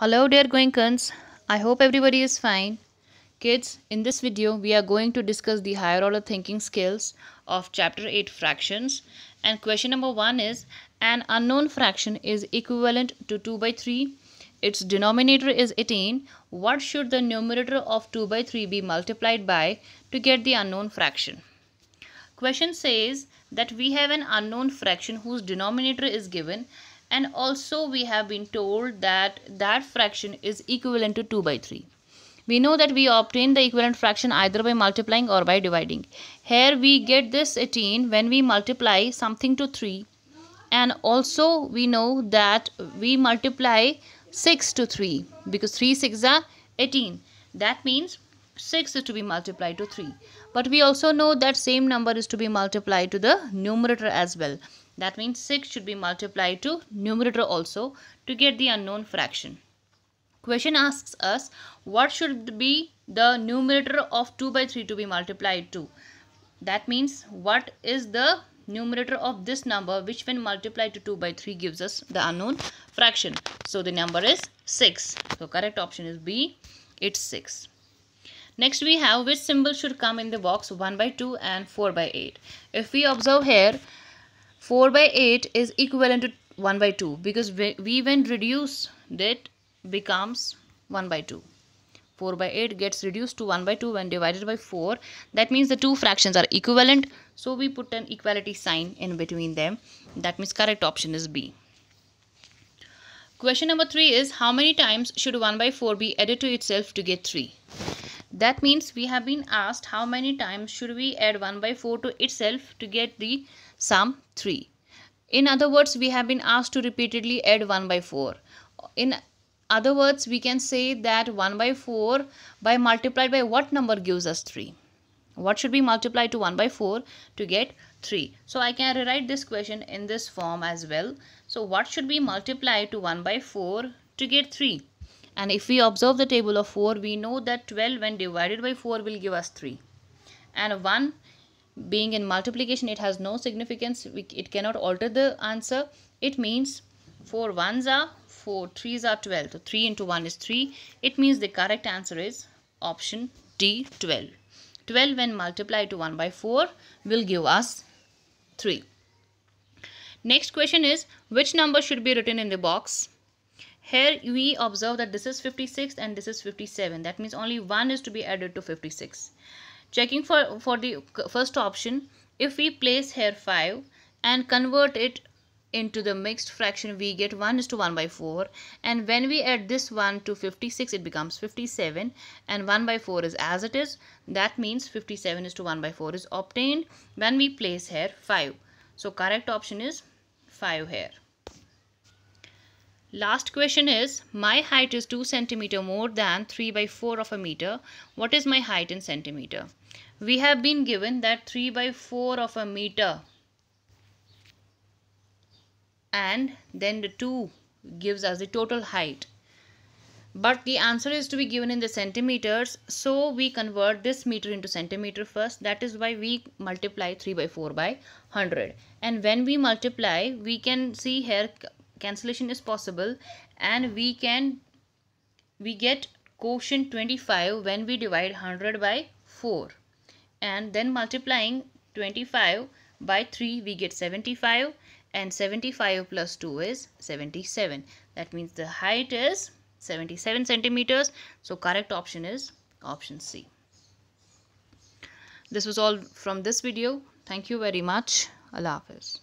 Hello dear Goinkans, I hope everybody is fine. Kids, in this video we are going to discuss the higher order thinking skills of chapter 8 fractions and question number 1 is an unknown fraction is equivalent to 2 by 3. Its denominator is 18. What should the numerator of 2 by 3 be multiplied by to get the unknown fraction? Question says that we have an unknown fraction whose denominator is given and also we have been told that that fraction is equivalent to 2 by 3. We know that we obtain the equivalent fraction either by multiplying or by dividing. Here we get this 18 when we multiply something to 3 and also we know that we multiply 6 to 3 because 3 6 are 18. That means 6 is to be multiplied to 3. But we also know that same number is to be multiplied to the numerator as well. That means 6 should be multiplied to numerator also to get the unknown fraction. Question asks us what should be the numerator of 2 by 3 to be multiplied to. That means what is the numerator of this number which when multiplied to 2 by 3 gives us the unknown fraction. So the number is 6. So correct option is B. It's 6. Next we have which symbol should come in the box 1 by 2 and 4 by 8. If we observe here 4 by 8 is equivalent to 1 by 2 because we when reduce that becomes 1 by 2. 4 by 8 gets reduced to 1 by 2 when divided by 4. That means the two fractions are equivalent. So we put an equality sign in between them. That means correct option is B. Question number 3 is how many times should 1 by 4 be added to itself to get 3? That means we have been asked how many times should we add 1 by 4 to itself to get the sum 3. In other words, we have been asked to repeatedly add 1 by 4. In other words, we can say that 1 by 4 by multiplied by what number gives us 3? What should we multiply to 1 by 4 to get 3? So I can rewrite this question in this form as well. So what should we multiply to 1 by 4 to get 3? and if we observe the table of 4 we know that 12 when divided by 4 will give us 3 and 1 being in multiplication it has no significance we, it cannot alter the answer it means 4 ones are 4 threes are 12 so 3 into 1 is 3 it means the correct answer is option D 12 12 when multiplied to 1 by 4 will give us 3 next question is which number should be written in the box here we observe that this is 56 and this is 57. That means only 1 is to be added to 56. Checking for, for the first option, if we place here 5 and convert it into the mixed fraction we get 1 is to 1 by 4 and when we add this 1 to 56 it becomes 57 and 1 by 4 is as it is that means 57 is to 1 by 4 is obtained when we place here 5 so correct option is 5 here Last question is, my height is 2 centimeter more than 3 by 4 of a meter. What is my height in centimeter? We have been given that 3 by 4 of a meter and then the 2 gives us the total height. But the answer is to be given in the centimeters. So we convert this meter into centimeter first. That is why we multiply 3 by 4 by 100. And when we multiply, we can see here cancellation is possible and we can we get quotient 25 when we divide 100 by 4 and then multiplying 25 by 3 we get 75 and 75 plus 2 is 77 that means the height is 77 centimeters so correct option is option C this was all from this video thank you very much Allah Hafiz